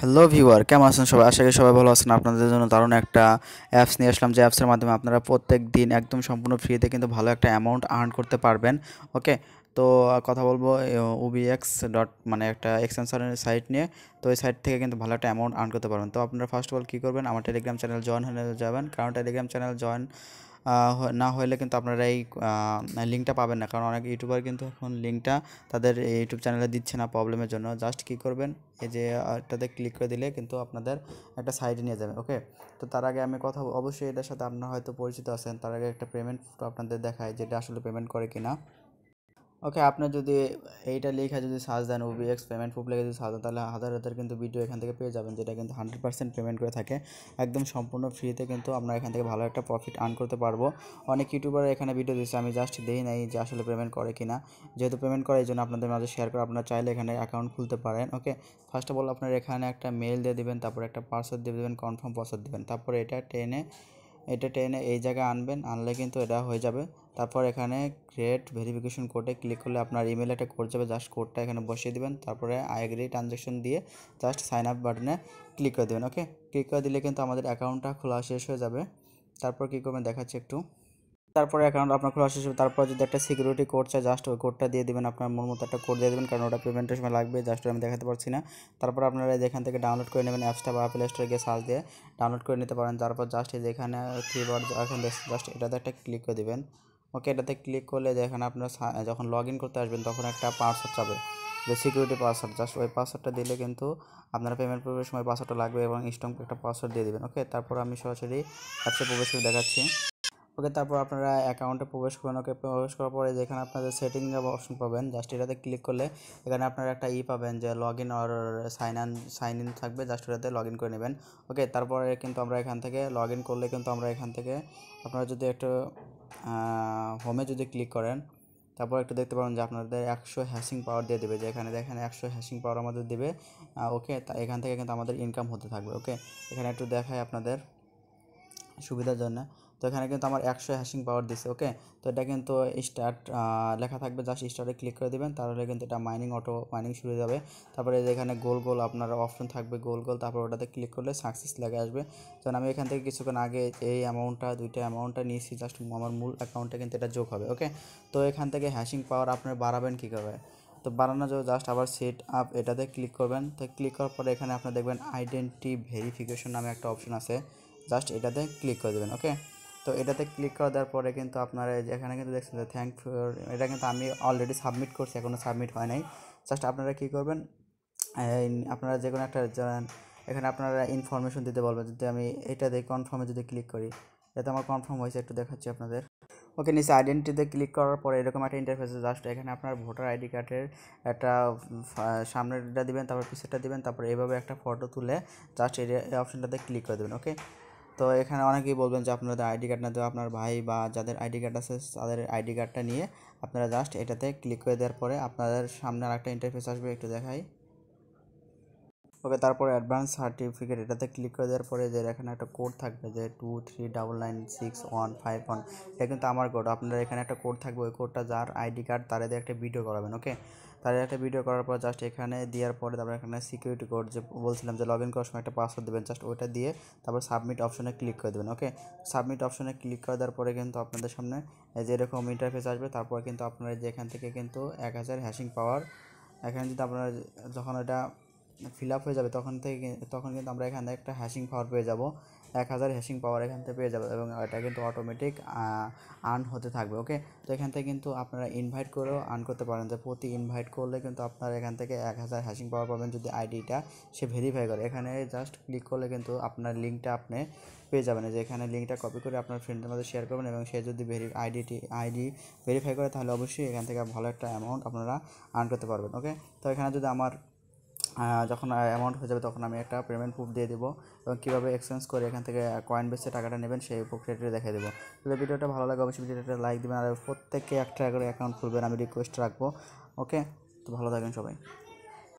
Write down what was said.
hello viewer কেমন আছেন সবাই আশা করি সবাই ভালো আছেন আপনাদের জন্য দারুণ একটা অ্যাপস নিয়ে আসলাম যে অ্যাপসের মাধ্যমে আপনারা প্রত্যেক দিন একদম সম্পূর্ণ ফ্রিতে কিন্তু ভালো একটা অ্যামাউন্ট আর্ন করতে পারবেন ওকে তো কথা বলবো ওবিএক্স ডট মানে একটা এক্সটেনশনের সাইট নিয়ে তো ওই সাইট থেকে কিন্তু ভালো একটা অ্যামাউন্ট আর্ন করতে পারবেন তো আপনারা ফার্স্ট অফ অল কী করবেন আমার টেলিগ্রাম চ্যানেল জয়েন হয়ে যাবেন কারণ টেলিগ্রাম চ্যানেল জয়েন না হলে কিন্তু আপনারা এই লিঙ্কটা পাবেন না কারণ অনেক ইউটিউবার কিন্তু এখন লিঙ্কটা তাদের ইউটিউব চ্যানেলে দিচ্ছে না প্রবলেমের জন্য জাস্ট কী করবেন এই যে এটাতে ক্লিক করে দিলে কিন্তু আপনাদের একটা সাইডে নিয়ে যাবে ওকে তো তার আগে আমি কথা অবশ্যই এটার সাথে আপনারা হয়তো পরিচিত আছেন তার আগে একটা পেমেন্ট আপনাদের দেখায় এটা আসলে পেমেন্ট করে কি না ওকে আপনার যদি এইটা লেখা যদি সাজ দেন ওবিএক্স পেমেন্ট প্রুফ লেগে যদি সার্চ দেন তাহলে হাজার হাজার কিন্তু ভিডিও এখান থেকে পেয়ে যাবেন যেটা কিন্তু হান্ড্রেড পার্সেন্ট পেমেন্ট করে থাকে একদম সম্পূর্ণ ফ্রিতে কিন্তু আমরা এখান থেকে ভালো একটা প্রফিট আর্ন করতে পারবো অনেক ইউটিউবার এখানে ভিডিও দিচ্ছে আমি জাস্ট দিই নাই যে আসলে পেমেন্ট করে কি না যেহেতু পেমেন্ট করে এই জন্য আপনাদের মাঝে শেয়ার করে আপনারা চাইলে এখানে অ্যাকাউন্ট খুলতে পারেন ওকে ফার্স্ট অফ অল আপনার এখানে একটা মেল দিয়ে দেবেন তারপর একটা পার্সেল দিয়ে দেবেন কনফার্ম পাসওয়ার্ড দেবেন তারপরে এটা টেনে এটা টেনে এই জায়গায় আনবেন আনলে কিন্তু এটা হয়ে যাবে তারপর এখানে ক্রিয়েট ভেরিফিকেশন কোডে ক্লিক করলে আপনার ইমেল একটা কোড যাবে জাস্ট কোডটা এখানে বসিয়ে দেবেন তারপরে আই এগ্রি ট্রানজ্যাকশন দিয়ে জাস্ট সাইন আপ বাটনে ক্লিক করে দেবেন ওকে ক্লিক করে দিলে কিন্তু আমাদের অ্যাকাউন্টটা খোলা শেষ হয়ে যাবে তারপর কী করবেন দেখাচ্ছি একটু তারপরে অ্যাকাউন্ট আপনার খোলা শেষ হবে তারপর যদি একটা সিকিউরিটি কোড চাই জাস্ট ওই কোডটা দিয়ে দেবেন আপনার মন মতো একটা কোড দিয়ে দেবেন কারণ ওটা পেমেন্টের সময় লাগবে জাস্ট আমি দেখাতে পারছি না তারপর আপনারা যেখান থেকে ডাউনলোড করে নেবেন অ্যাপসটা বা প্লে স্টোরে গিয়ে সার্চ দিয়ে ডাউনলোড করে নিতে পারেন তারপর জাস্ট যেখানে কিবোর্ড এখন জাস্ট এটাতে একটা ক্লিক করে দেবেন ওকে এটাতে ক্লিক করলে যেখানে আপনারা যখন লগ ইন করতে আসবেন তখন একটা পাসওয়ার্ড চাবে যে সিকিউরিটি পাসওয়ার্ড জাস্ট ওই পাসওয়ার্ডটা দিলে কিন্তু আপনারা পেমেন্ট প্রবেশের সময় পাসওয়ার্ডটা লাগবে এবং স্ট্রং একটা পাসওয়ার্ড দিয়ে দেবেন ওকে তারপর আমি সরাসরি অ্যাপসে প্রবেশ করে দেখাচ্ছি ওকে তারপর আপনারা অ্যাকাউন্টে প্রবেশ করবেন ওকে প্রবেশ করার পরে যেখানে আপনাদের সেটিং অপশন পাবেন জাস্ট এটাতে ক্লিক করলে এখানে আপনারা একটা ই পাবেন যে লগ ইন আর সাইন আন সাইন ইন থাকবে জাস্ট এটাতে লগ ইন করে নেবেন ওকে তারপরে কিন্তু আমরা এখান থেকে লগ ইন করলে কিন্তু আমরা এখান থেকে আপনারা যদি একটু হোমে যদি ক্লিক করেন তারপর একটু দেখতে পাবেন যে আপনাদের একশো হ্যাশিং পাওয়ার দিয়ে দেবে যে এখানে দেখেন একশো হ্যাশিং পাওয়ার আমাদের দেবে ওকে তা এখান থেকে কিন্তু আমাদের ইনকাম হতে থাকবে ওকে এখানে একটু দেখায় আপনাদের সুবিধার জন্য তো এখানে কিন্তু আমার একশো হ্যাশিং পাওয়ার দিছে ওকে তো এটা কিন্তু স্টার্ট লেখা থাকবে জাস্ট স্টার্টে ক্লিক করে দেবেন তাহলে কিন্তু এটা মাইনিং অটো মাইনিং শুরু যাবে তারপরে এখানে গোল গোল আপনার অপশন থাকবে গোল গোল তারপর ওটাতে ক্লিক করলে সাকসেস লেগে আসবে তো আমি এখান থেকে কিছুক্ষণ আগে এই অ্যামাউন্টটা দুইটা অ্যামাউন্টটা নিয়েছি জাস্ট আমার মূল অ্যাকাউন্টে কিন্তু এটা যোগ হবে ওকে তো এখান থেকে হ্যাশিং পাওয়ার আপনার বাড়াবেন কীভাবে তো বাড়ানোর জন্য জাস্ট আবার সেট আপ এটাতে ক্লিক করবেন তো ক্লিক করার পরে এখানে আপনার দেখবেন আইডেন্টি ভেরিফিকেশন নামে একটা অপশন আছে জাস্ট এটাতে ক্লিক করে দেবেন ওকে তো এটাতে ক্লিক করে দেওয়ার পরে কিন্তু আপনারা এখানে কিন্তু দেখছেন যে থ্যাংক ফর এটা কিন্তু আমি অলরেডি সাবমিট করছি এখনও সাবমিট হয় নাই জাস্ট আপনারা কী করবেন আপনারা যে কোনো একটা এখানে আপনারা ইনফরমেশন দিতে বলবেন যদি আমি এটা দিয়ে কনফার্মে যদি ক্লিক করি যাতে আমার কনফার্ম হয়েছে একটু দেখাচ্ছি আপনাদের ওকে নিচে আইডেন্টিতে ক্লিক করার পরে এরকম একটা ইন্টারফেসে জাস্ট এখানে আপনার ভোটার আইডি কার্ডের একটা সামনেরটা দিবেন তারপর পিছেরটা দিবেন তারপর এইভাবে একটা ফটো তুলে জাস্ট এই অপশনটাতে ক্লিক করে দেবেন ওকে তো এখানে অনেকেই বলবেন যে আপনাদের আইডি কার্ড না দেওয়া আপনার ভাই বা যাদের আইডি কার্ড আছে তাদের আইডি কার্ডটা নিয়ে আপনারা জাস্ট এটাতে ক্লিক করে দেওয়ার পরে আপনাদের সামনে আর একটা ইন্টারফেস আসবে একটু দেখাই ওকে তারপরে অ্যাডভান্স সার্টিফিকেট এটাতে ক্লিক করে দেওয়ার পরে যে এখানে একটা কোড থাকবে যে two three double nine six one five one এটা কিন্তু আমার কোড আপনার এখানে একটা কোড থাকবে ওই কোডটা যার আইডি কার্ড তারা দিয়ে একটা ভিডিও করাবেন ওকে তাদের একটা ভিডিও করার পর জাস্ট এখানে দেওয়ার পরে তারপর এখানে সিকিউরিটি কোড যে বলছিলাম যে লগ ইন করার সময় একটা পাসওয়ার্ড দেবেন জাস্ট ওইটা দিয়ে তারপর সাবমিট অপশনে ক্লিক করে দেবেন ওকে সাবমিট অপশনে ক্লিক করে দেওয়ার পরে কিন্তু আপনাদের সামনে যেরকম ইন্টারফেস আসবে তারপর কিন্তু আপনারা যে এখান থেকে কিন্তু এক হাজার হ্যাশিং পাওয়ার এখানে যদি আপনারা যখন এটা ফিল আপ হয়ে যাবে তখন থেকে তখন কিন্তু আমরা এখানে একটা হ্যাশিং পাওয়ার পেয়ে যাব এক হাজার হ্যাশিং পাওয়ার এখান থেকে পেয়ে যাবে এবং এটা কিন্তু অটোমেটিক আর্ন হতে থাকবে ওকে তো এখান থেকে কিন্তু আপনারা ইনভাইট করেও আর্ন করতে পারেন যে প্রতি ইনভাইট করলে কিন্তু আপনারা এখান থেকে এক হাজার হ্যাশিং পাওয়ার পাবেন যদি আইডিটা সে ভেরিফাই করে এখানে জাস্ট ক্লিক করলে কিন্তু আপনার লিঙ্কটা আপনি পেয়ে যাবেন যে এখানে লিঙ্কটা কপি করে আপনার ফ্রেন্ডের মধ্যে শেয়ার করবেন এবং সে যদি ভেরি আইডিটি আইডি ভেরিফাই করে তাহলে অবশ্যই এখান থেকে ভালো একটা অ্যামাউন্ট আপনারা আর্ন করতে পারবেন ওকে তো এখানে যদি আমার যখন অ্যামাউন্ট হয়ে যাবে তখন আমি একটা পেমেন্ট প্রুফ দিয়ে দেবো এবং কীভাবে এক্সচেঞ্জ করে এখান থেকে কয়েন বেসে টাকাটা নেবেন সেই প্রক্রিয়াটি দেখে দেবো তাহলে ভিডিওটা ভালো লাগে অবশ্যই ভিডিওটা লাইক দেবেন আর প্রত্যেকে একটা করে অ্যাকাউন্ট খুলবেন আমি রিকোয়েস্ট রাখবো ওকে তো ভালো থাকবেন সবাই